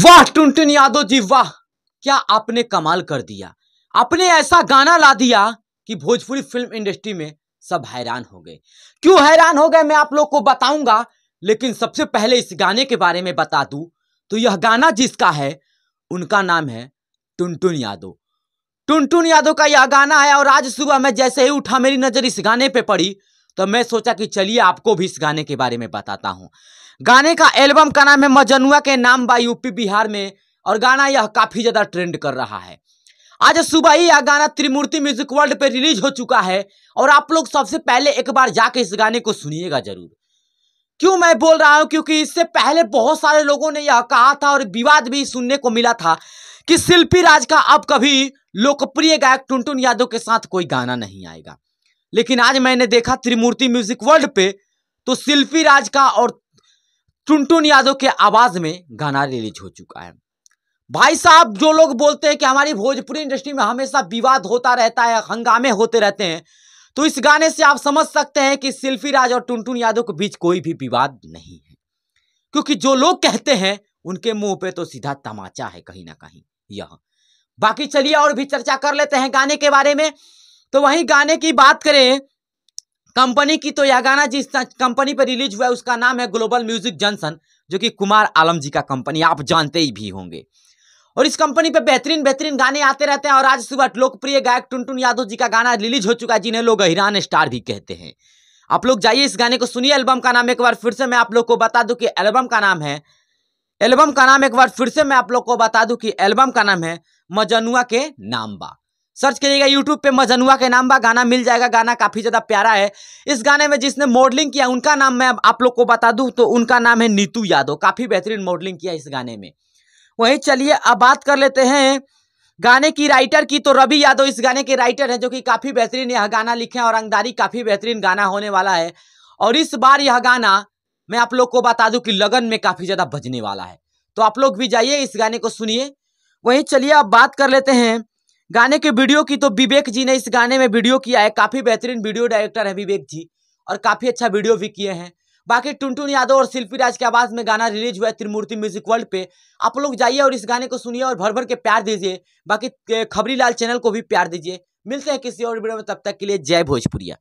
वाह टुनटुन यादव जी वाह क्या आपने कमाल कर दिया आपने ऐसा गाना ला दिया कि भोजपुरी फिल्म इंडस्ट्री में सब हैरान हो गए क्यों हैरान हो गए मैं आप लोग को बताऊंगा लेकिन सबसे पहले इस गाने के बारे में बता दूं तो यह गाना जिसका है उनका नाम है टुनटुन यादव टुनटुन यादव का यह गाना है और आज सुबह मैं जैसे ही उठा मेरी नज़र इस गाने पर पड़ी तो मैं सोचा कि चलिए आपको भी इस गाने के बारे में बताता हूं गाने का एल्बम का नाम है मजनुआ के नाम बाई यूपी बिहार में और गाना यह काफ़ी ज़्यादा ट्रेंड कर रहा है आज सुबह ही यह गाना त्रिमूर्ति म्यूजिक वर्ल्ड पे रिलीज हो चुका है और आप लोग सबसे पहले एक बार जाके इस गाने को सुनिएगा जरूर क्यों मैं बोल रहा हूं क्योंकि इससे पहले बहुत सारे लोगों ने यह कहा था और विवाद भी सुनने को मिला था कि शिल्पी राज का अब कभी लोकप्रिय गायक टुनटुन यादव के साथ कोई गाना नहीं आएगा लेकिन आज मैंने देखा त्रिमूर्ति म्यूजिक वर्ल्ड पे तो शिल्पी राज का और टुनटुन यादव के आवाज में गाना रिलीज हो चुका है भाई साहब जो लोग बोलते हैं कि हमारी भोजपुरी इंडस्ट्री में हमेशा विवाद होता रहता है हंगामे होते रहते हैं तो इस गाने से आप समझ सकते हैं कि सिल्फी राज और टुनटुन यादव के बीच कोई भी विवाद नहीं है क्योंकि जो लोग कहते हैं उनके मुंह पे तो सीधा तमाचा है कहीं ना कहीं यह बाकी चलिए और भी चर्चा कर लेते हैं गाने के बारे में तो वहीं गाने की बात करें कंपनी की तो यह गाना जिस कंपनी पर रिलीज हुआ है उसका नाम है ग्लोबल म्यूजिक जंक्शन जो कि कुमार आलम जी का कंपनी आप जानते ही भी होंगे और इस कंपनी पे बेहतरीन बेहतरीन गाने आते रहते हैं और आज सुबह लोकप्रिय गायक टुनटुन यादव जी का गाना रिलीज हो चुका है जिन्हें लोग हिरान स्टार भी कहते हैं आप लोग जाइए इस गाने को सुनिए एल्बम का नाम एक बार फिर से मैं आप लोग को बता दूं कि एल्बम का नाम है एल्बम का नाम एक बार फिर से मैं आप लोग को बता दूं कि एल्बम का नाम है मजनुआ के नाम बा सर्च करिएगा यूट्यूब पे मजनुआ के नाम बा गाना मिल जाएगा गाना काफ़ी ज़्यादा प्यारा है इस गाने में जिसने मॉडलिंग किया उनका नाम मैं आप लोग को बता दूँ तो उनका नाम है नीतू यादव काफ़ी बेहतरीन मॉडलिंग किया इस गाने में वहीं चलिए अब बात कर लेते हैं गाने की राइटर की तो रवि यादव इस गाने के राइटर हैं जो कि काफ़ी बेहतरीन यह गाना लिखे हैं और अंगदारी काफ़ी बेहतरीन गाना होने वाला है और इस बार यह गाना मैं आप लोग को बता दूं कि लगन में काफ़ी ज़्यादा बजने वाला है तो आप लोग भी जाइए इस गाने को सुनिए वहीं चलिए अब बात कर लेते हैं गाने के वीडियो की तो विवेक जी ने इस गाने में वीडियो किया है काफ़ी बेहतरीन वीडियो डायरेक्टर है विवेक जी और काफ़ी अच्छा वीडियो भी किए हैं बाकी टुनटुन यादव और शिल्पी राज की आवाज़ में गाना रिलीज हुआ है त्रिमूर्ति म्यूजिक वर्ल्ड पे आप लोग जाइए और इस गाने को सुनिए और भर भर के प्यार दीजिए बाकी खबरी लाल चैनल को भी प्यार दीजिए मिलते हैं किसी और वीडियो में तब तक के लिए जय भोजपुरिया